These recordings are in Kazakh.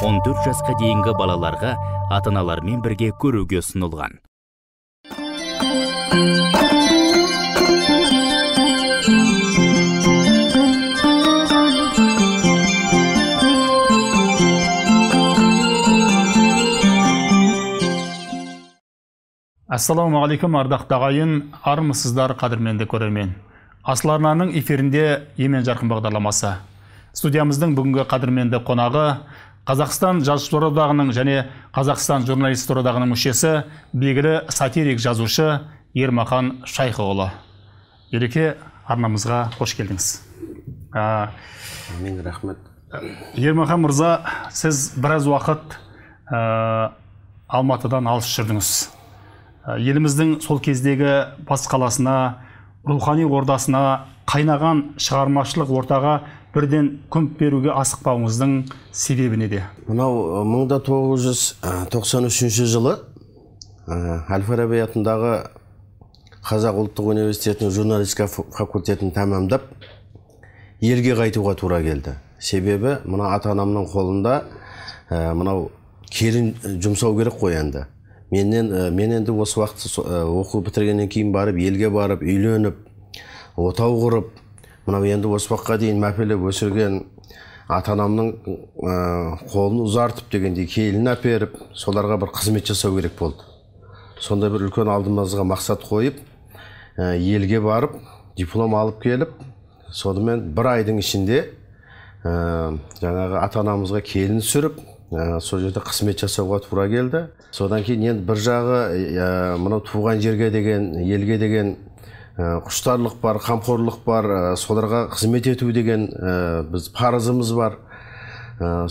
14 жасқа дейінгі балаларға ата бірге көруге ұсынылған ассалаумағалейкум ардақты ағайын армысыздар қадірменді көрермен асыл арнаның эфирінде емен жарқын бағдарламасы студиямыздың бүгінгі қадірменді қонағы қазақстан жазушылар одағының және қазақстан журналистер одағының мүшесі белгілі сатирик жазушы ермахан шайхыұлы ереке арнамызға қош келдіңіз әмин мен рахмет ермахан мырза сіз біраз уақыт алматыдан алыс жүрдіңіз еліміздің сол кездегі басқаласына, қаласына рухани ордасына қайнаған шығармашылық ортаға бірден көміп беруге асықпауыңыздың себебі неде мынау 1993 жылы әл фараби атындағы қазақ ұлттық университетінің журналистика факультетін тәмамдап елге қайтуға тура келді себебі мына ата анамның қолында ә, мынау келін жұмсау керек қой енді менен мен енді осы уақытты оқу бітіргеннен кейін барып елге барып үйленіп отау құрып мынау енді осы уақытқа дейін мәпелеп өсірген ата анамның ә, қолын ұзартып дегендей келін әперіп соларға бір қызмет жасау керек болды сондай бір үлкен алдымызға мақсат қойып ә, елге барып диплом алып келіп сонымен бір айдың ішінде ә, жаңағы ата анамызға келін түсіріп ә, сол жерде қызмет жасауға тура келді содан кейін енді бір жағы ә, мынау туған жерге деген елге деген Э, құштарлық бар қамқорлық бар э, соларға қызмет ету деген э, біз парызымыз бар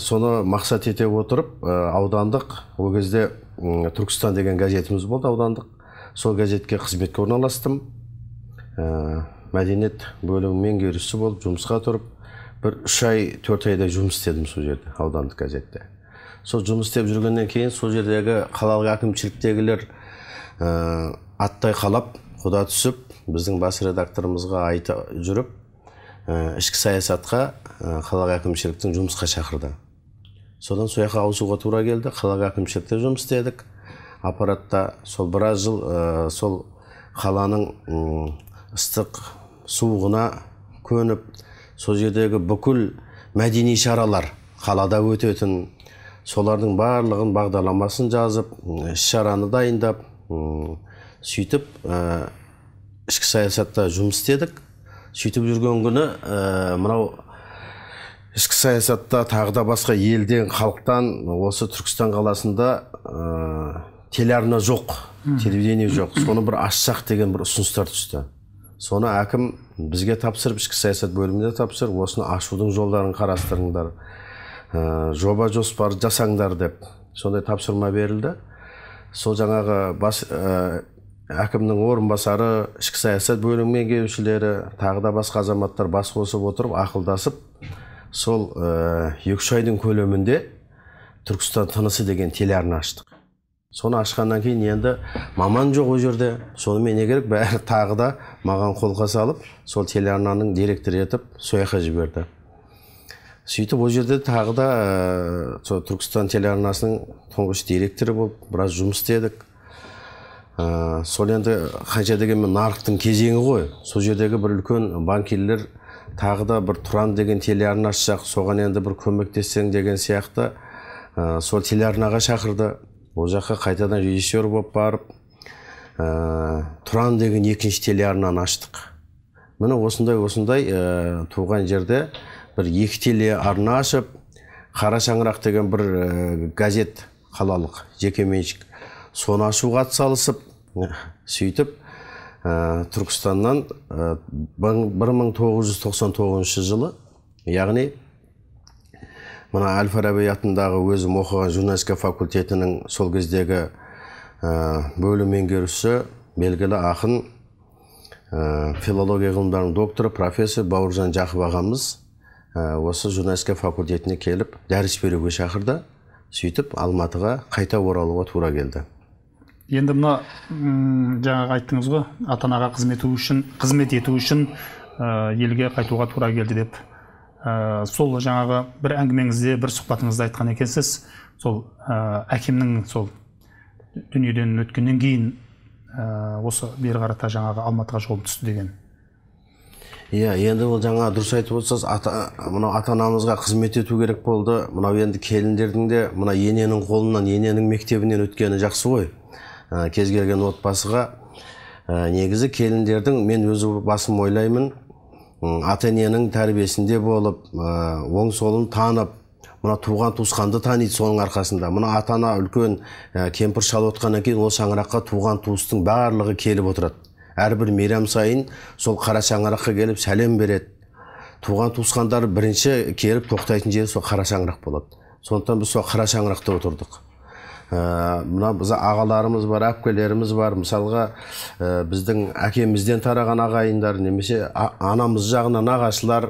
соны мақсат ете отырып аудандық ол кезде түркістан деген газетіміз болды аудандық сол газетке қызметке орналастым мәдениет бөлімі меңгерушісі болып жұмысқа тұрып бір үш ай төрт айдай жұмыс істедім сол жерде аудандық газетте сол жұмыс істеп жүргеннен кейін сол жердегі қалалық әкімшіліктегілер аттай қалап құда түсіп біздің бас редакторымызға айта жүріп ішкі саясатқа қалаға әкімшіліктің жұмысқа шақырды содан сол жаққа ауысуға тура келді қалаға әкімшілікте жұмыс істедік аппаратта сол біраз жыл ә, сол қаланың ыстық суығына көніп сол жердегі бүкіл мәдени шаралар қалада өтетін солардың барлығын бағдарламасын жазып іс шараны дайындап сөйтіп ішкі саясатта жұмыс істедік сөйтіп жүрген күні ә, мынау ішкі саясатта тағы да басқа елден халықтан осы түркістан қаласында ә, телеарна жоқ телевидение жоқ соны бір ашсақ деген бір ұсыныстар түсті соны әкім бізге тапсырып ішкі саясат бөліміне тапсырып осыны ашудың жолдарын қарастырыңдар ә, жоба жоспар жасаңдар деп сондай тапсырма берілді сол жаңағы бас әкімнің орынбасары ішкі саясат бөлімінің меңгерушілері тағы да басқа азаматтар бас қосып отырып ақылдасып сол э, екі үш айдың көлемінде түркістан тынысы деген телеарна аштық соны ашқаннан кейін енді маман жоқ ол жерде сонымен не керек бәрі тағы да маған қолқа салып сол телеарнаның директоры етіп сол жаққа жіберді сөйтіп ол жерде тағы да э, сол түркістан телеарнасының тұңғыш директоры болып біраз жұмыс істедік ә, сол енді қанша дегенмен нарықтың кезеңі ғой сол жердегі бір үлкен банкирлер тағы да бір тұран деген телеарна ашсақ соған енді бір көмектессең деген сияқты ә, сол телеарнаға шақырды ол жаққа қайтадан режиссер болып барып ә, тұран деген екінші телеарнаны аштық міне осындай осындай ә, туған жерде бір екі телеарна ашып қара шаңырақ деген бір газет қалалық жекеменшік соны ашуға атсалысып сөйтіп ә, түркістаннан 1999 э, жылы яғни мына әл фараби атындағы өзім оқыған журналистика факультетінің сол кездегі ә, бөлім меңгерушісі белгілі ақын ә, филология ғылымдарының докторы профессор бауыржан жақып ағамыз осы журналистика факультетіне келіп дәріс беруге шақырды сөйтіп алматыға қайта оралуға тура келді енді мына жаңағы айттыңыз ғой ата анаға қызмет үшін қызмет ету үшін ә, елге қайтуға тура келді деп ә, сол жаңағы бір әңгімеңізде бір сұхбатыңызда айтқан екенсіз сол ә, әкемнің сол дүниеден өткеннен кейін ә, осы бері қарата жаңағы алматыға жолым түсті деген иә енді ол жаңа дұрыс айтып отырсыз ата мынау ата анамызға қызмет ету керек болды мынау енді келіндердің де мына ененің қолынан ененің мектебінен өткені жақсы ғой ә, кез келген отбасыға ә, негізі келіндердің мен өзі басым ойлаймын ата ененің тәрбиесінде болып ә, оң солын танып мына туған туысқанды таниды соның арқасында мына ата ана үлкен ә, кемпір шал отқаннан кейін ол шаңыраққа туған туыстың барлығы келіп отырады әрбір мейрам сайын сол қара шаңыраққа келіп сәлем береді туған туысқандар бірінші келіп тоқтайтын жері сол қара шаңырақ болады сондықтан біз сол қара шаңырақта отырдық мына біз ағаларымыз бар әпкелеріміз бар мысалға ә, біздің әкемізден тараған ағайындар немесе а, анамыз жағынан нағашылар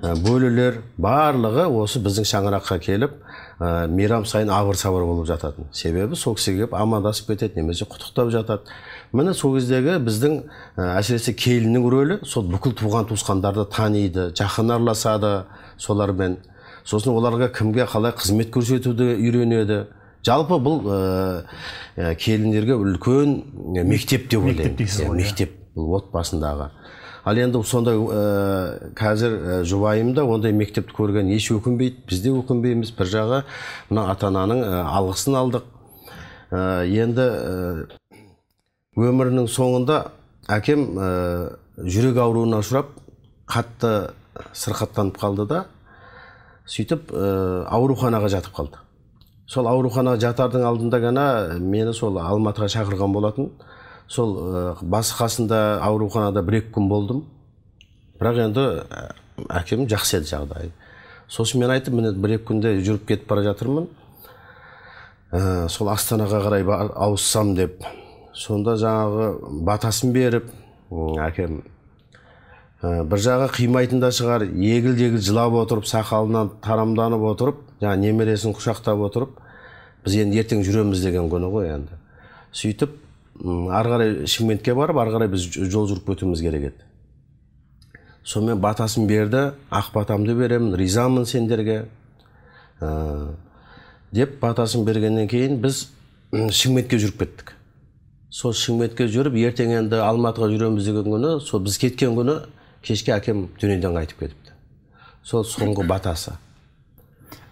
ә, бөлелер барлығы осы біздің шаңыраққа келіп ә, мейрам сайын абыр сабыр болып жататын себебі сол кісіге келіп амандасып кетеді немесе құттықтап жатады міне сол кездегі біздің ә, әсіресе келіннің рөлі сол бүкіл туған туысқандарды таниды жақын араласады солармен сосын оларға кімге қалай қызмет көрсетуді үйренеді жалпы бұл ә, келіндерге үлкен э, мектеп деп ойлаймын мектеп дейсіз иә. мектеп бұл отбасындағы ал енді сондай ә, қазір ә, жұбайым да ондай мектепті көрген еш өкінбейді біз де өкінбейміз бір жағы мына ата ананың алғысын алдық ә, енді ә, өмірінің соңында әкем ә, жүрек ауруына ұшырап қатты сырқаттанып қалды да сөйтіп ә, ауруханаға жатып қалды сол аурухана жатардың алдында ғана мені сол алматыға шақырған болатын сол э, басы қасында ауруханада бір екі күн болдым бірақ енді э, әкем жақсы еді жағдайы сосын мен айттым міне бір екі күнде жүріп кетіп бара жатырмын ә, сол астанаға қарай ауыссам деп сонда жаңағы батасын беріп әкем Ә, бір жағы қимайтын да шығар егіл егіл жылап отырып сақалынан тарамданып отырып жаңағы немересін құшақтап отырып біз енді ертең жүреміз деген күні ғой енді сөйтіп ары қарай шымкентке барып ары қарай біз жол жүріп кетуіміз керек еді сонымен батасын берді ақ батамды беремін ризамын сендерге ә, деп батасын бергеннен кейін біз шымкентке жүріп кеттік сол шымкентке жүріп ертең енді алматыға жүреміз деген күні сол біз кеткен күні кешке әкем дүниеден қайтып кетіпті сол соңғы батасы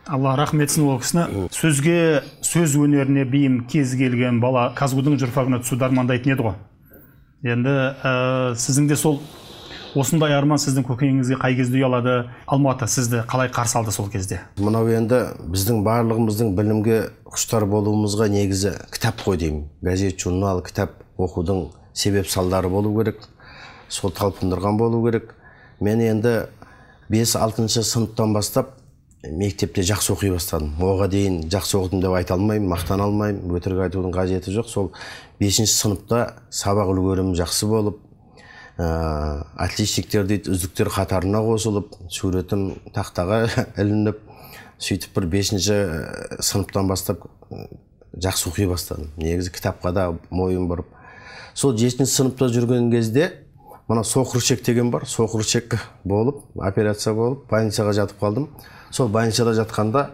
алла рахмет етсін ол кісіні сөзге сөз өнеріне бейім кез келген бала казгудың дың журфагына түсуді армандайтын еді ғой енді ә, сіздің де сол осындай арман сіздің көкейіңізге қай кезде ұялады алматы сізді қалай қарсы алды сол кезде мынау енді біздің барлығымыздың білімге құштар болуымызға негізі кітап қой деймін газет журнал кітап оқудың себеп салдары болу керек сол талпындырған болу керек мен енді 5-6 сыныптан бастап мектепте жақсы оқи бастадым Оға дейін жақсы оқыдым деп айта алмаймын мақтана алмаймын өтірік айтудың қажеті жоқ сол бесінші сыныпта сабақ үлгерімім жақсы болып ә, отличниктер дейді үздіктер қатарына қосылып суретім тақтаға ілініп сөйтіп бір бесінші ә, сыныптан бастап жақсы оқи бастадым негізі кітапқа да мойын бұрып сол жетінші сыныпта жүрген кезде мына ішек деген бар соқыр ішек болып операция болып больницаға жатып қалдым сол больницада жатқанда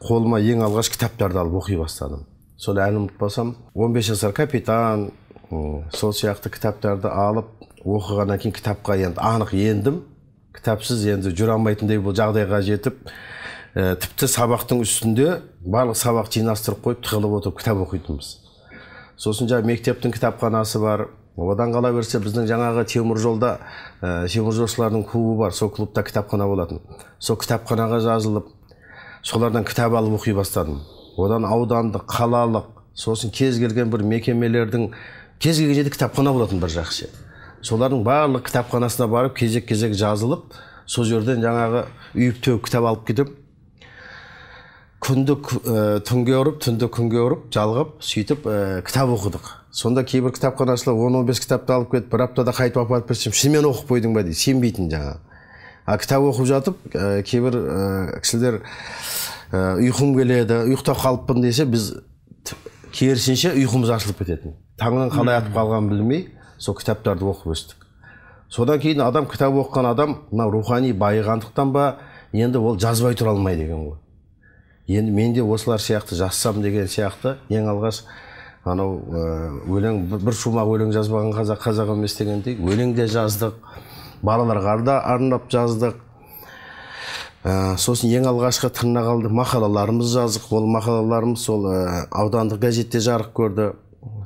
қолыма ең алғаш кітаптарды алып оқи бастадым сол әлі ұмытпасам 15 жасар капитан сол сияқты кітаптарды алып оқығаннан кейін кітапқа енді анық ендім кітапсыз енді жүре алмайтындай бол жағдайға жетіп ә, тіпті сабақтың үстінде барлық сабақ жинастырып қойып тығылып отырып кітап оқитынбыз сосын жаңағы мектептің кітапханасы бар одан қала берсе біздің жаңағы теміржолда ә, теміржолшылардың клубы бар сол клубта кітапхана болатын сол кітапханаға жазылып солардан кітап алып оқи бастадым одан аудандық қалалық сосын кез келген бір мекемелердің кез келген жерде кітапхана болатын бір жақсы солардың барлық кітапханасына барып кезек кезек жазылып сол жерден жаңағы үйіп төгіп кітап алып кетіп күнді ә, түнге ұрып түнді күнге ұрып жалғап сөйтіп кітап оқыдық сонда кейбір кітапханашылар он он бес кітапты алып кетіп бір аптада қайтып апарып берсем сен оқып қойдың ба дейді сенбейтін жаңағы а кітап оқып жатып ә, кейбір ә, кісілер ә, ұйқым келеді ұйықтап қалыппын десе біз керісінше ұйқымыз ашылып кететін таңнан қалай атып қалғанын білмей сол кітаптарды оқып өстік содан кейін адам кітап оқыған адам мына рухани байығандықтан ба енді ол жазбай тұра алмайды екен ғой енді мен де осылар сияқты жазсам деген сияқты ең алғаш анау э, өлең бір шумақ өлең жазбаған қазақ қазақ емес дегендей өлең де жаздық балаларға да арнап жаздық ә, сосын ең алғашқы алды мақалаларымыз жаздық ол мақалаларымыз сол э, аудандық газетте жарық көрді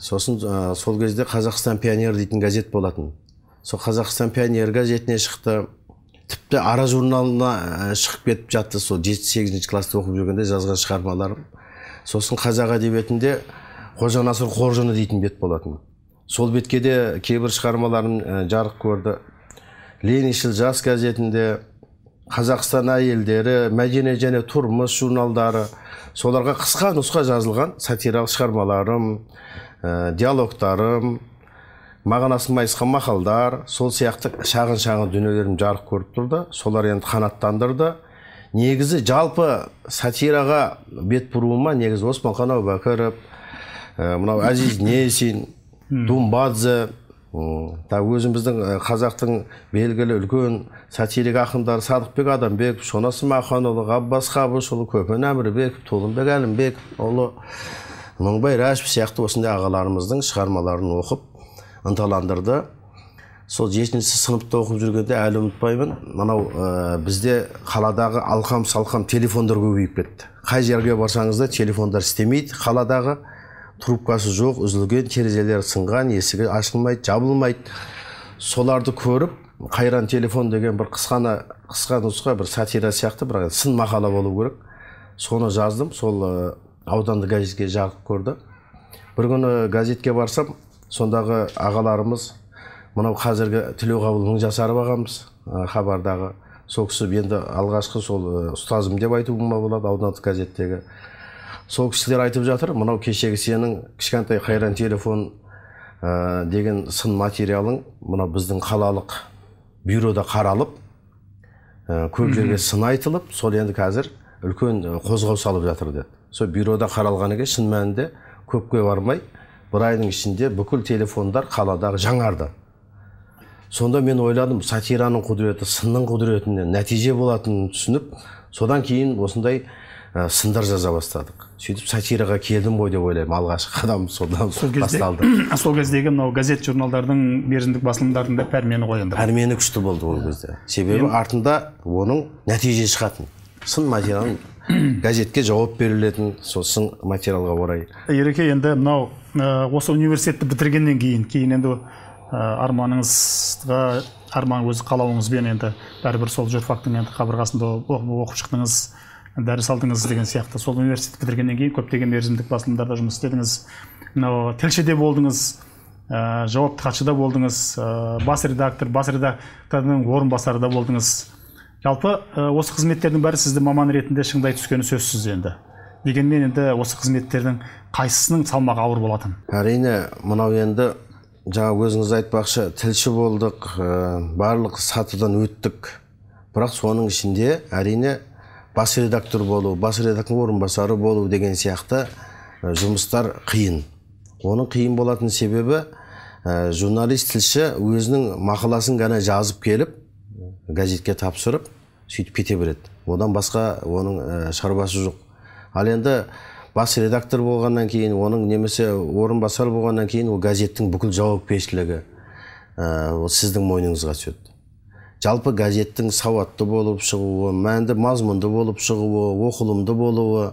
сосын сол кезде қазақстан пионер дейтін газет болатын сол қазақстан пионер газетіне шықты тіпті ара журналына шығып кетіп жатты сол жеті сегізінші класста оқып жүргенде жазған шығармаларым сосын қазақ әдебиетінде қожа насыр қоржыны дейтін бет болатын сол бетке де кейбір шығармаларым ә, жарық көрді лениншіл жас газетінде қазақстан әйелдері мәдениет және тұрмыс журналдары соларға қысқа нұсқа жазылған сатиралық шығармаларым ә, диалогтарым мағынасын майысқан мақалдар сол сияқты шағын шағын дүниелерім жарық көріп тұрды солар енді қанаттандырды негізі жалпы сатираға бет бұруыма негізі османхан әубәкіров Э, мынау әзиз несин думбадзе тағы өзіміздің э, қазақтың белгілі үлкен сатирик ақындары садықбек адамбеков шонас смаханұлы ғаббас қабышұлы көпен әмірбеков толымбек әлімбекұлы мыңбай рәшев сияқты осындай ағаларымыздың шығармаларын оқып ынталандырды сол жетінші сыныпта оқып жүргенде әлі ұмытпаймын мынау э, бізде қаладағы алқам салқам телефондар көбейіп кетті қай жерге барсаңыз да телефондар істемейді қаладағы трубкасы жоқ үзілген терезелері сынған есігі ашылмайды жабылмайды соларды көріп қайран телефон деген бір қысқана қысқа нұсқа бір сатира сияқты бірақ сын мақала болу керек соны жаздым сол э, ауданды газетке жарық көрді бір күні газетке барсам сондағы ағаларымыз мынау қазіргі тілеуқабыл мыңжасаров ағамыз э, хабардағы сол енді алғашқы сол э, ұстазым деп айтуыма болады аудандық газеттегі сол кісілер айтып жатыр мынау кешегі сенің кішкентай қайран телефон ә, деген сын материалың мына біздің қалалық бюрода қаралып ә, э, көп жерге сын айтылып сол енді қазір үлкен э, қозғау салып жатыр деді сол бюрода қаралған екен шын мәнінде көпке бармай бір айдың ішінде бүкіл телефондар қаладағы жаңарды сонда мен ойладым сатираның құдіреті сынның құдіретінен нәтиже болатынын түсініп содан кейін осындай ә, сындар жаза бастадық сөйтіп сатираға келдім ғой деп ойлаймын алғашқы қадам содан сол кезде басталды сол кездегі мынау газет журналдардың басылымдардың басылымдарында пәрмені ғой енді пәрмені күшті болды ол кезде себебі артында оның нәтиже шығатын сын материалын газетке жауап берілетін сол сын материалға орай ереке енді мынау ә, осы университетті бітіргеннен кейін кейін енді ә, арманыңызға арман өз қалауыңызбен енді бәрібір сол журфактың енді қабырғасында оқып шықтыңыз дәріс алдыңыз деген сияқты сол университет бітіргеннен кейін көптеген мерзімдік басылымдарда жұмыс істедіңіз мынау тілшіде болдыңыз ә, жауапты хатшыда болдыңыз бас редактор бас редактордың орынбасары да болдыңыз жалпы ә, осы қызметтердің бәрі сізді маман ретінде шыңдай түскені сөзсіз енді дегенмен енді осы қызметтердің қайсысының салмағы ауыр болатын әрине мынау енді жаңа өзіңіз айтпақшы тілші болдық барлық сатыдан өттік бірақ соның ішінде әрине бас редактор болу бас редактор орынбасары болу деген сияқты э, жұмыстар қиын оның қиын болатын себебі ә, журналист тілші өзінің мақаласын ғана жазып келіп газетке тапсырып сөйтіп кете береді одан басқа оның ә, шаруасы жоқ ал енді бас редактор болғаннан кейін оның немесе орынбасар болғаннан кейін ол газеттің бүкіл жауапкершілігі ә, сіздің мойныңызға түседі жалпы газеттің сауатты болып шығуы мәнді мазмұнды болып шығуы оқылымды болуы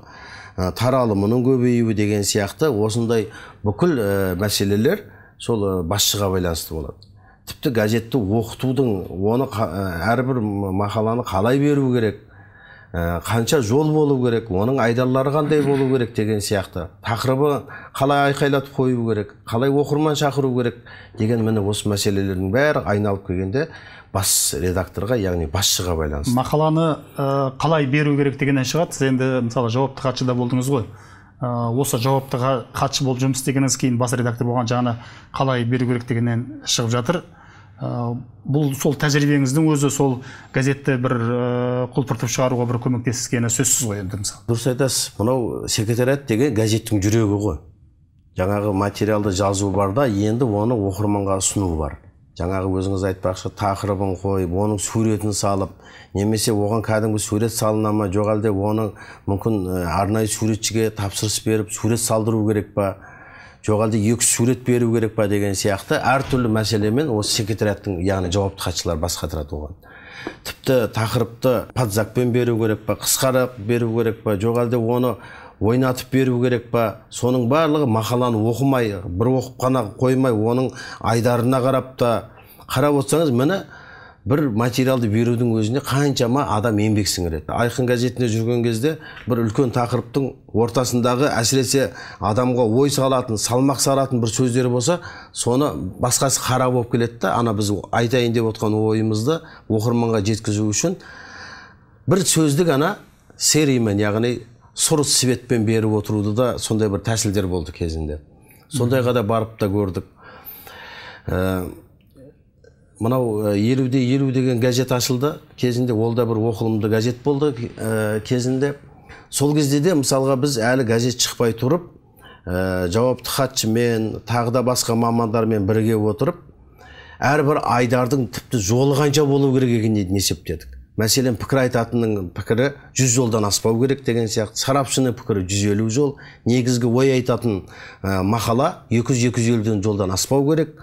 ә, таралымының көбеюі деген сияқты осындай бүкіл ә, мәселелер сол басшыға байланысты болады тіпті газетті оқытудың оны әрбір мақаланы қалай беру керек қанша жол болу керек оның айдарлары қандай болу керек деген сияқты тақырыбы қалай айқайлатып қою керек қалай оқырман шақыру керек деген міне осы мәселелердің бәрі айналып келгенде бас редакторға яғни басшыға байланысты мақаланы ә, қалай беру керек дегеннен шығады сіз енді мысалы жауапты да болдыңыз ғой ә, осы жауапты хатшы болып жұмыс істегеніңіз кейін бас редактор болған жағына қалай беру керек дегеннен шығып жатыр ә, бұл сол тәжірибеңіздің өзі сол газетті бір ә, құлпыртып шығаруға бір көмектескені сөзсіз ғой енді мысалы дұрыс айтасыз мынау секретариат деген газеттің жүрегі ғой жаңағы материалды жазу бар да енді оны оқырманға ұсыну бар жаңағы өзіңіз айтпақшы тақырыбын қойып оның суретін салып немесе оған кәдімгі сурет салына ма жоқ әлде оны мүмкін арнайы суретшіге тапсырыс беріп сурет салдыру керек па жоқ әлде екі сурет беру керек па деген сияқты әртүрлі мәселемен осы секретариаттың яғни жауапты хатшылар бас қатырады оған тіпті тақырыпты подзакпен беру керек па қысқарақ беру керек па жоқ әлде оны ойнатып беру керек па соның барлығы мақаланы оқымай бір оқып қана қоймай оның айдарына қарап та қарап отырсаңыз міне бір материалды берудің өзіне қаншама адам еңбек сіңіреді айқын газетінде жүрген кезде бір үлкен тақырыптың ортасындағы әсіресе адамға ой салатын салмақ салатын бір сөздер болса соны басқасы қара болып келеді да ана біз айтайын деп отқан ойымызды оқырманға жеткізу үшін бір сөздік ана серимен яғни сұр светпен беріп отыруды да сондай бір тәсілдер болды кезінде сондайға да барып та көрдік ә, мынау ә, елуде елу деген газет ашылды кезінде ол да бір оқылымды газет болды ә, кезінде сол кезде де мысалға біз әлі газет шықпай тұрып ә, жауапты хатшымен тағы да басқа мамандармен бірге отырып әрбір айдардың тіпті жолы қанша болу керек екенін есептедік мәселен пікір айтатынның пікірі жүз жолдан аспау керек деген сияқты сарапшының пікірі жүз елу жол негізгі ой айтатын ә, мақала екі жүз екі жүз жолдан аспау керек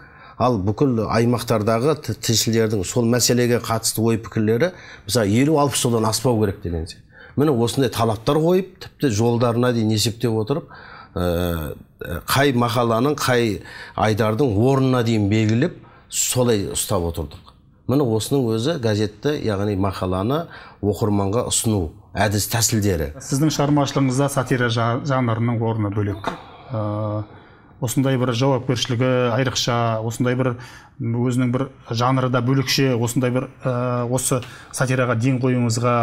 ал бүкіл аймақтардағы тілшілердің сол мәселеге қатысты ой пікірлері мысалы елу алпыс жолдан аспау керек деген сияқты міне осындай талаптар қойып тіпті жолдарына дейін есептеп отырып ә, қай мақаланың қай айдардың орнына дейін белгілеп солай ұстап отырдық міне осының өзі газетті яғни мақаланы оқырманға ұсыну әдіс тәсілдері сіздің шығармашылығыңызда сатира жанрының орны бөлек э, осындай бір жауапкершілігі айрықша осындай бір өзінің бір жанры да бөлекше осындай бір ә, осы сатираға ден қоюыңызға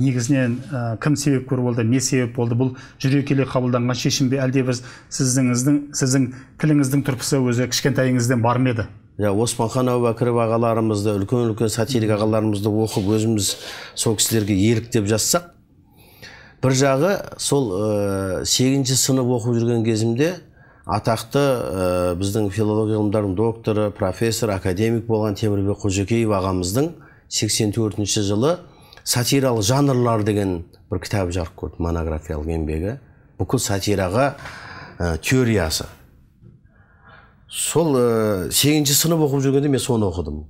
негізінен ә, кім себепкер болды не себеп болды бұл жүре келе қабылданған шешім бе әлде біз сіздің сіздің тіліңіздің тұрпысы өзі кішкентайыңыздан бар ма еді жаңа оспанхан әубәкіров ағаларымызды үлкен үлкен сатирик ағаларымызды оқып өзіміз сол кісілерге еліктеп жазсақ бір жағы сол сегізінші сынып оқып жүрген кезімде атақты біздің филология ғылымдарының докторы профессор академик болған темірбек қожекеев ағамыздың 84 жылы сатиралық жанрлар деген бір кітап жарық көрді монографиялық еңбегі бүкіл сатираға теориясы сол ә, сегізінші сынып оқып жүргенде мен соны оқыдым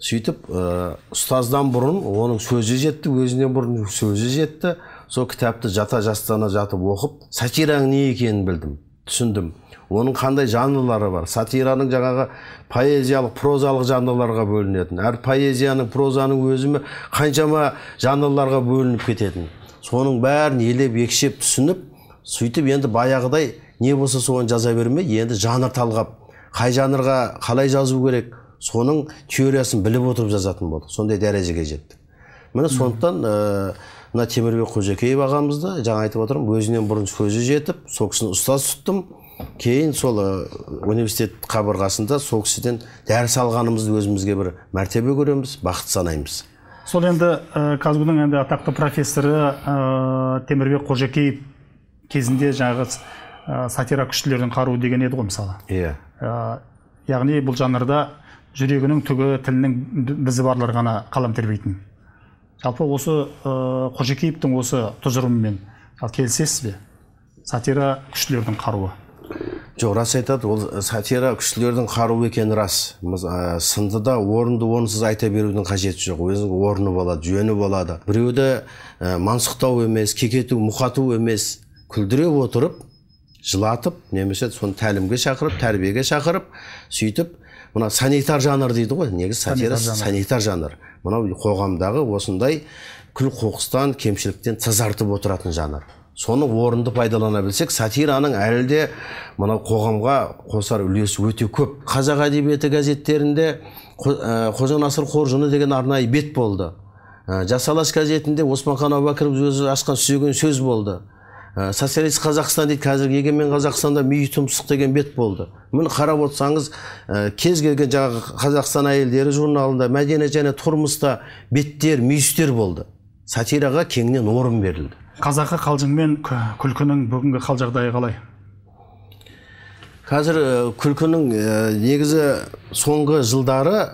сөйтіп ә, ұстаздан бұрын оның сөзі жетті өзінен бұрын сөзі жетті сол кітапты жата жастана жатып оқып сатираның не екенін білдім түсіндім оның қандай жанрлары бар сатираның жаңағы поэзиялық прозалық жанрларға бөлінетін әр поэзияның прозаның өзімі қаншама жанрларға бөлініп кететін соның бәрін елеп екшеп түсініп сөйтіп енді баяғыдай не болса соны жаза бермей енді жанр талғап қай жанрға қалай жазу керек соның теориясын біліп отырып жазатын болдық сондай дәрежеге жеттік міне сондықтан э, мына темірбек қожакеев ағамызды жаңа айтып отырмын өзінен бұрын сөзі жетіп сол кісіні ұстаз тұттым кейін сол э, университет қабырғасында сол кісіден дәріс алғанымызды өзімізге бір мәртебе көреміз бақыт санаймыз сол енді ә, енді атақты профессоры ә, темірбек қожакеев кезінде жаңағы ә, сатира күштілердің қаруы деген еді ғой мысалы иә э, яғни бұл жанрда жүрегінің түгі тілінің бізі барлар ғана қалам тербейтін жалпы осы ә, қожекеевтің осы тұжырымымен келісесіз бе сатира күштілердің қаруы жоқ рас айтады ол сатира күштілердің қаруы екені рас сынды да орынды орынсыз айта берудің қажеті жоқ өзінің орны болады жөні болады біреуді ә, мансұқтау емес кекету мұқату емес күлдіре отырып жылатып немесе соны тәлімге шақырып тәрбиеге шақырып сөйтіп мына санитар жанр дейді ғой негізі сатира санитар жанр мынау қоғамдағы осындай күл қоқыстан кемшіліктен тазартып отыратын жанр соны орынды пайдалана білсек сатираның әлі де мынау қоғамға қосар үлесі өте көп қазақ әдебиеті газеттерінде ә, қожа насыр қоржыны деген арнайы бет болды ә, жас газетінде османхан әубәкіров өзі ашқан сүйеген сөз болды ә, социалист қазақстан дейді қазіргі егемен қазақстанда миы тұмсық деген бет болды міне қарап отырсаңыз ә, кез келген жаңағы қазақстан әйелдері журналында мәдениет және тұрмыста беттер мүйістер болды сатираға кеңінен орын берілді қазақы қалжың мен күлкінің бүгінгі қал жағдайы қалай қазір э, күлкінің негізі соңғы жылдары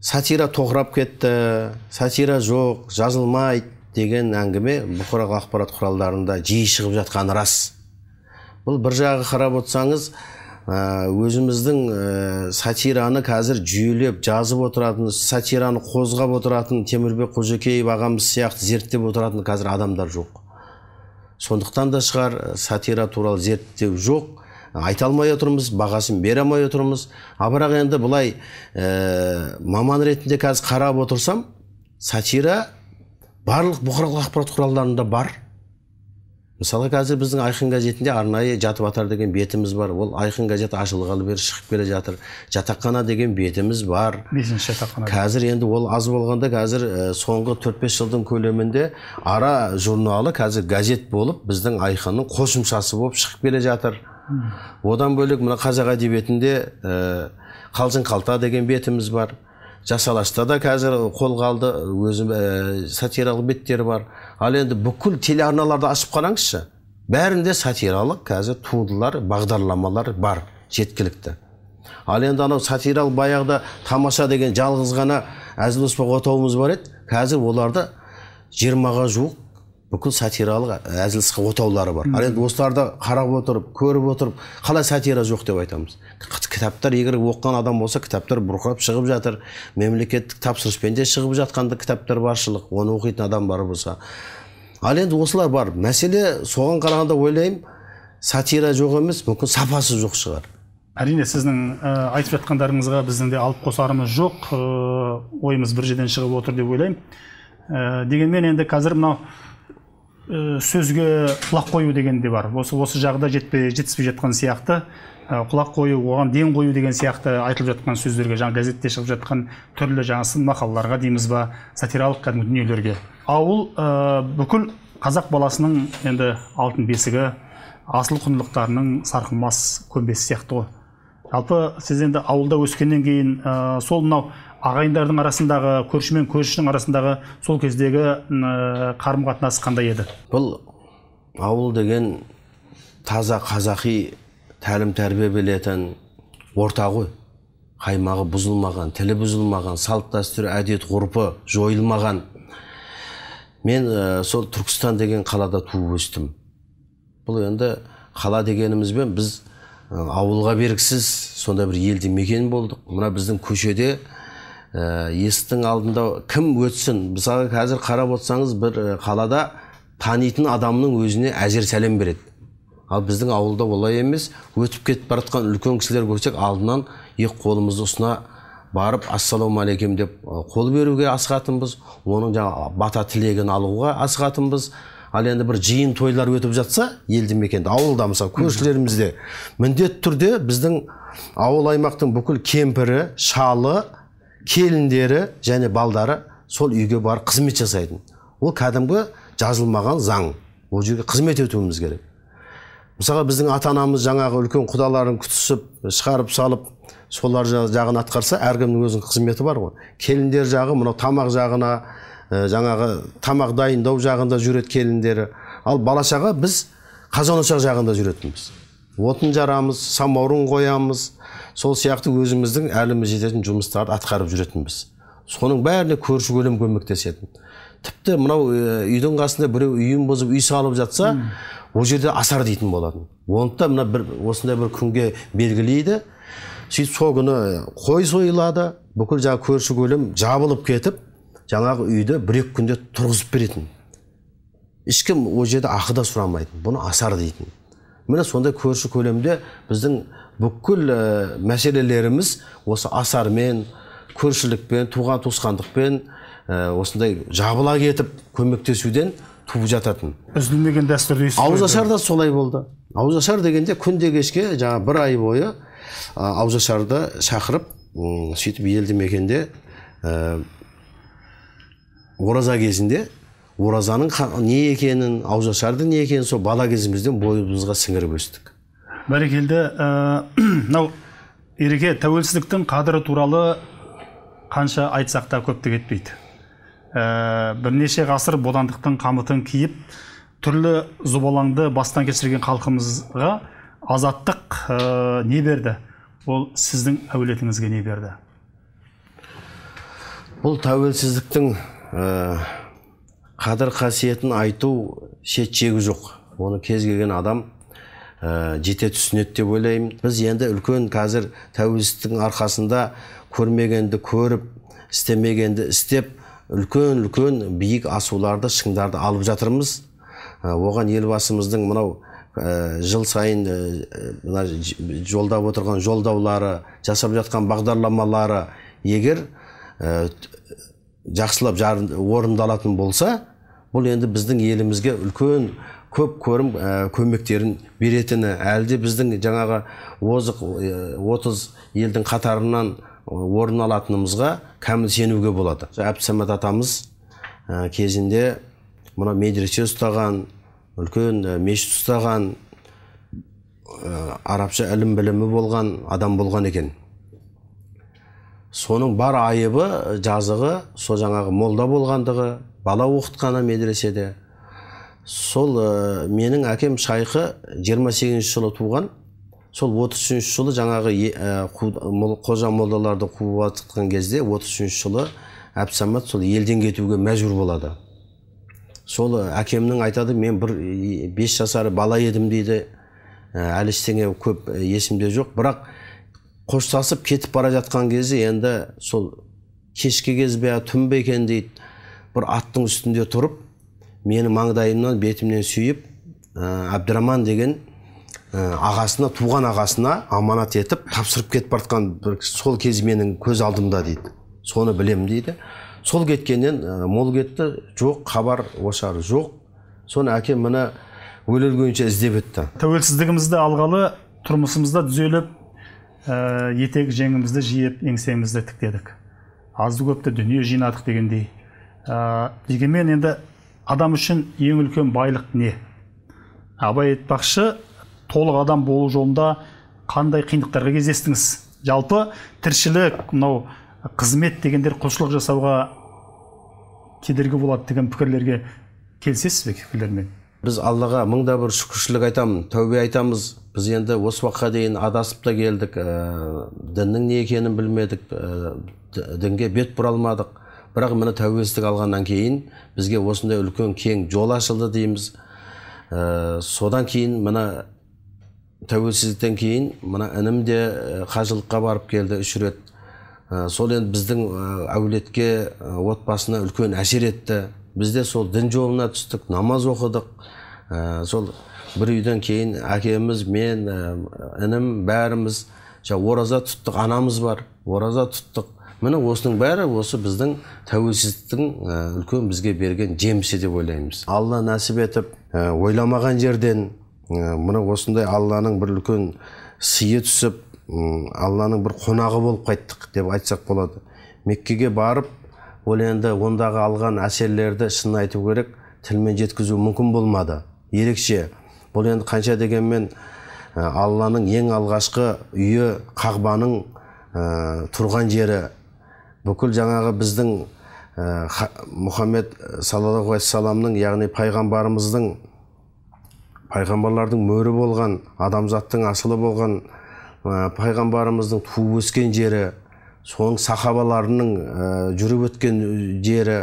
сатира тоқырап кетті сатира жоқ жазылмайды деген әңгіме бұқаралық ақпарат құралдарында жиі шығып жатқаны рас бұл бір жағы қарап отырсаңыз ә, өзіміздің ә, сатираны қазір жүйелеп жазып отыратын сатираны қозғап отыратын темірбек қожекеев ағамыз сияқты зерттеп отыратын қазір адамдар жоқ сондықтан да шығар сатира туралы зерттеу жоқ айта алмай отырмыз бағасын бере алмай отырмыз а бірақ енді былай ә, маман ретінде қазір қарап отырсам сатира барлық бұқаралық ақпарат құралдарында бар мысалы қазір біздің айқын газетінде арнайы жатып атар деген бетіміз бар ол айқын газет ашылғалы бері шығып келе жатыр жатақхана деген бетіміз бар бесінші жатақхана қазір енді ол аз болғанда қазір соңғы төрт бес жылдың көлемінде ара журналы қазір газет болып біздің айқынның қосымшасы болып шығып келе жатыр одан бөлек мына қазақ әдебиетінде ә, қалжың қалта деген бетіміз бар Жасалашта да қазір қолға алды өзі ә, э, сатиралық беттері бар ал енді бүкіл телеарналарды ашып қараңызшы бәрінде сатиралық қазір туындылар бағдарламалар бар жеткілікті ал енді анау сатиралық баяғыда тамаша деген жалғыз ғана әзіл оспақ отауымыз бар еді қазір оларды жиырмаға жуық бүкіл сатиралық әзілсқ отаулары бар ал енді осыларды қарап отырып көріп отырып қалай сатира жоқ деп айтамыз кітаптар егер оқыған адам болса кітаптар бұрқырап шығып жатыр мемлекеттік тапсырыспен де шығып да кітаптар баршылық оны оқитын адам бар болса ал енді осылар бар мәселе соған қарағанда ойлаймын сатира жоқ емес мүмкін сапасы жоқ шығар әрине сіздің ә, айтып жатқандарыңызға біздің де алып қосарымыз жоқ ойымыз бір жерден шығып отыр деп ойлаймын ә, дегенмен енді қазір мынау Э, сөзге құлақ қою деген де бар осы осы жағда жетпе жетіспей жатқан сияқты э, құлақ қою оған ден қою деген сияқты айтылып жатқан сөздерге жаңа газетте шығып жатқан түрлі жаңағы мақалаларға дейміз ба сатиралық кәдімгі дүниелерге ауыл э, бүкіл қазақ баласының енді алтын бесігі асыл құндылықтарының сарқылмас көмбесі сияқты ғой жалпы сіз енді ауылда өскеннен кейін ә, сол мынау ағайындардың арасындағы көрші мен көршінің арасындағы сол кездегі ә, қарым қатынас қандай еді бұл ауыл деген таза қазақи тәлім тәрбие білетін орта ғой қаймағы бұзылмаған тілі бұзылмаған салт дәстүр әдет ғұрпы жойылмаған мен ә, сол түркістан деген қалада туып өстім бұл енді қала дегенімізбен біз ә, ауылға бергісіз сонда бір елді мекен болдық мына біздің көшеде ә, есіктің алдында кім өтсін мысалы қазір қарап отырсаңыз бір э, қалада танитын адамның өзіне әзер сәлем береді ал біздің ауылда олай емес өтіп кетіп бара жатқан үлкен кісілер көрсек алдынан екі қолымызды ұсына барып ассалаумағалейкум деп э, қол беруге асығатынбыз оның жаңағы бата тілегін алуға асығатынбыз ал енді бір жиын тойлар өтіп жатса елді мекенде ауылда мысалы көршілерімізде міндетті түрде біздің ауыл аймақтың бүкіл кемпірі шалы келіндері және балдары сол үйге барып қызмет жасайтын ол кәдімгі жазылмаған заң ол жерге қызмет етуіміз керек Мысалы біздің ата анамыз жаңағы үлкен құдаларын күтісіп шығарып салып солар жағын атқарса әркімнің өзінің қызметі бар ғой келіндер жағы мынау тамақ жағына э, жаңағы тамақ дайындау жағында жүреді келіндері ал бала шаға біз қазан ошақ жағында жүретінбіз отын жарамыз самаурын қоямыз сол сияқты өзіміздің әліміз жететін жұмыстарды атқарып жүретінбіз соның бәріне көрші көлем көмектесетін тіпті мынау үйдің қасында біреу үйін бұзып үй салып жатса ол жерде асар дейтін болатын оны да мына бір осындай бір күнге белгілейді сөйтіп сол күні қой сойылады бүкіл жаңағы көрші көлем жабылып кетіп жаңағы үйді бір екі күнде тұрғызып беретін ешкім ол жерде ақы да сұрамайтын бұны асар дейтін міне сондай көрші көлемде біздің бүкіл мәселелеріміз осы асармен көршілікпен туған туысқандықпен осындай жабыла кетіп көмектесуден туып жататын үзілмеген дәстүр дейсіз ауызашар да солай болды ауызашар дегенде күнде кешке жаңа бір ай бойы ауызашарды шақырып сөйтіп елді мекенде ә, ораза кезінде оразаның не екенін ауызашардың не екенін сол бала кезімізден бойымызға сіңіріп өстік бәрекелді ә, мынау ереке тәуелсіздіктің қадірі туралы қанша айтсақ та көптік кетпейді ә, бірнеше ғасыр бодандықтың қамытын киіп түрлі зұбалаңды бастан кешірген халқымызға азаттық ә, не берді ол сіздің әулетіңізге не берді бұл тәуелсіздіктің ә, қадір қасиетін айту шет шегі жоқ оны кез келген адам ә, жете түсінеді деп ойлаймын біз енді үлкен қазір тәуелсіздіктің арқасында көрмегенді көріп істемегенді істеп үлкен үлкен биік асуларды шыңдарды алып жатырмыз э, оған елбасымыздың мынау ә, жыл сайын мына жолдап отырған жолдаулары жасап жатқан бағдарламалары егер жақсылап орындалатын болса бұл енді біздің елімізге үлкен көп көрім ә, көмектерін беретіні әлде біздің жаңағы озық ә, отыз елдің қатарынан ә, орын алатынымызға кәміл сенуге болады әбдісамат атамыз ә, кезінде мына медресе ұстаған үлкен ә, мешіт ұстаған арабша ілім білімі болған адам болған екен соның бар айыбы э, жазығы сол жаңағы молда болғандығы бала оқытқаны медреседе сол э, менің әкем шайқы 28 жылы туған сол 33 жылы жаңағы ә, қожа молдаларды қуып жатқан кезде 33 жылы әбсамат сол елден кетуге мәжбүр болады сол әкемнің айтады мен бір бес жасар бала едім дейді әлі көп есімде жоқ бірақ қоштасып кетіп бара жатқан кезі енді сол кешке кез бе түн бе екен дейді бір аттың үстінде тұрып мені маңдайымнан бетімнен сүйіп ә, әбдіраман деген ә, ағасына туған ағасына аманат етіп тапсырып кетіп бара бір сол кез менің көз алдымда дейді соны білем дейді сол кеткеннен ә, мол кетті жоқ хабар ошар жоқ соны әкем міне өле іздеп өтті тәуелсіздігімізді алғалы тұрмысымызда түзеліп ә, етек жеңімізді жиып еңсемізді тіктедік азды көпті дүние жинадық дегендей ә, дегенмен енді адам үшін ең үлкен байлық не абай айтпақшы толық адам болу жолында қандай қиындықтарға кездестіңіз жалпы тіршілік мынау қызмет дегендер құлшылық жасауға кедергі болады деген пікірлерге келісесіз бе пікірлермен біз аллаға мың да бір шүкіршілік айтамын тәубе айтамыз біз енді осы уақытқа дейін адасып та келдік ә, діннің не екенін білмедік ә, дінге бет бұра алмадық бірақ міне тәуелсіздік алғаннан кейін бізге осындай үлкен кең жол ашылды дейміз ә, содан кейін мына тәуелсіздіктен кейін мына інім де ә, қажылыққа барып келді үш рет ә, сол енді біздің әулетке отбасына үлкен әсер етті бізде сол дін жолына түстік намаз оқыдық сол бір үйден кейін әкеміз мен інім бәріміз жаңа ораза тұттық анамыз бар ораза тұттық міне осының бәрі осы біздің тәуелсіздіктің үлкен бізге берген жемісі деп ойлаймыз алла нәсіп етіп ойламаған жерден міне осындай алланың бір үлкен сыйы түсіп алланың бір қонағы болып қайттық деп айтсақ болады меккеге барып ол енді ондағы алған әсерлерді шынын айту керек тілмен жеткізу мүмкін болмады ерекше бұл енді қанша дегенмен алланың ең алғашқы үйі қағбаның тұрған жері бүкіл жаңағы біздің ә, мұхаммед саллаллаху алейхи яғни пайғамбарымыздың пайғамбарлардың мөрі болған адамзаттың асылы болған ә, пайғамбарымыздың туып өскен жері соның сахабаларының жүріп өткен жері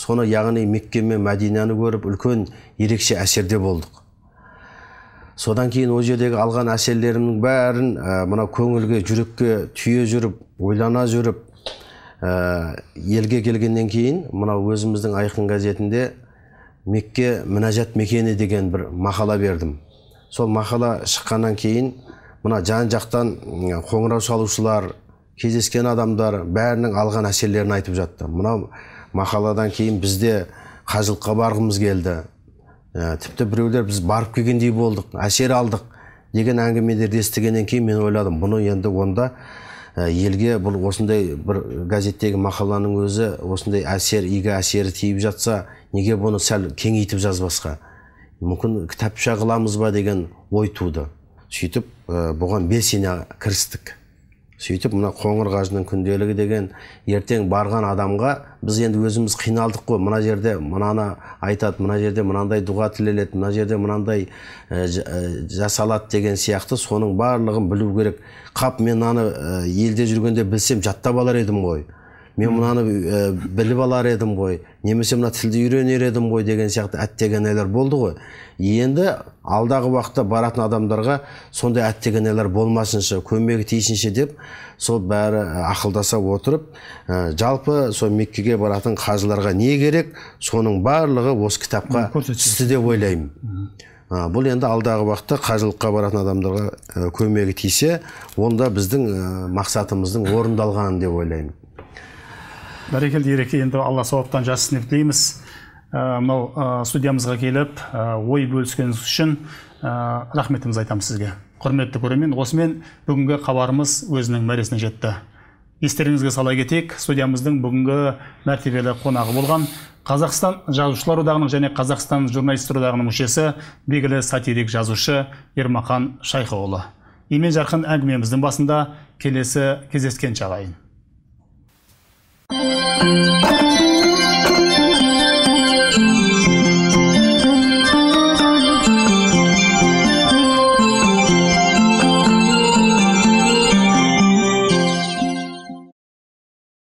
соны яғни мекке мен мәдинаны көріп үлкен ерекше әсерде болдық содан кейін ол жердегі алған әсерлерімнің бәрін ә, мына көңілге жүрекке түйе жүріп ойлана жүріп ә, елге келгеннен кейін мынау өзіміздің айқын газетінде мекке мінәжат мекені деген бір мақала бердім сол мақала шыққаннан кейін мына жан жақтан қоңырау салушылар, кездескен адамдар бәрінің алған әсерлерін айтып жатты мынау мақаладан кейін бізде қажылыққа барғымыз келді ә, тіпті біреулер біз барып келгендей болдық әсер алдық деген әңгімелерді естігеннен кейін мен ойладым бұны енді онда ә, елге бұл осындай бір газеттегі мақаланың өзі осындай әсер игі әсері тиіп жатса неге бұны сәл кеңейтіп жазбасқа мүмкін кітапша қыламыз ба деген ой туды сөйтіп ә, бұған белсене кірістік сөйтіп мына қоңыр қажының күнделігі деген ертең барған адамға біз енді өзіміз қиналдық қой мына жерде мынаны айтады мына жерде мынандай дұға тілеледі мына жерде мынандай ә, жасалады деген сияқты соның барлығын білу керек қап мен мынаны э, елде жүргенде білсем жаттап алар едім ғой мен мынаны ә, біліп алар едім ғой немесе мына тілді үйренер едім ғой деген сияқты әттегенелер болды ғой енді алдағы уақытта баратын адамдарға сондай әттегенелер болмасыншы көмегі тисінші деп сол бәрі э, ақылдаса отырып ә, жалпы сол меккеге баратын қажыларға не керек соның барлығы осы кітапқа түсті деп ойлаймын бұл енді алдағы уақытта қажылыққа баратын адамдарға көмегі тисе онда біздің мақсатымыздың орындалғанын деп ойлаймын бәрекелді ереке енді алла сауаптан жазсын деп тілейміз э, мынау э, студиямызға келіп э, ой бөліскеніңіз үшін рахметімізді айтамыз сізге құрметті көрермен осымен бүгінгі хабарымыз өзінің мәресіне жетті естеріңізге сала кетейік студиямыздың бүгінгі мәртебелі қонағы болған қазақстан жазушылар одағының және қазақстан журналистер одағының мүшесі белгілі сатирик жазушы ермахан шайхыұлы емен жарқын әңгімеміздің басында келесі кездескенше ағайын Música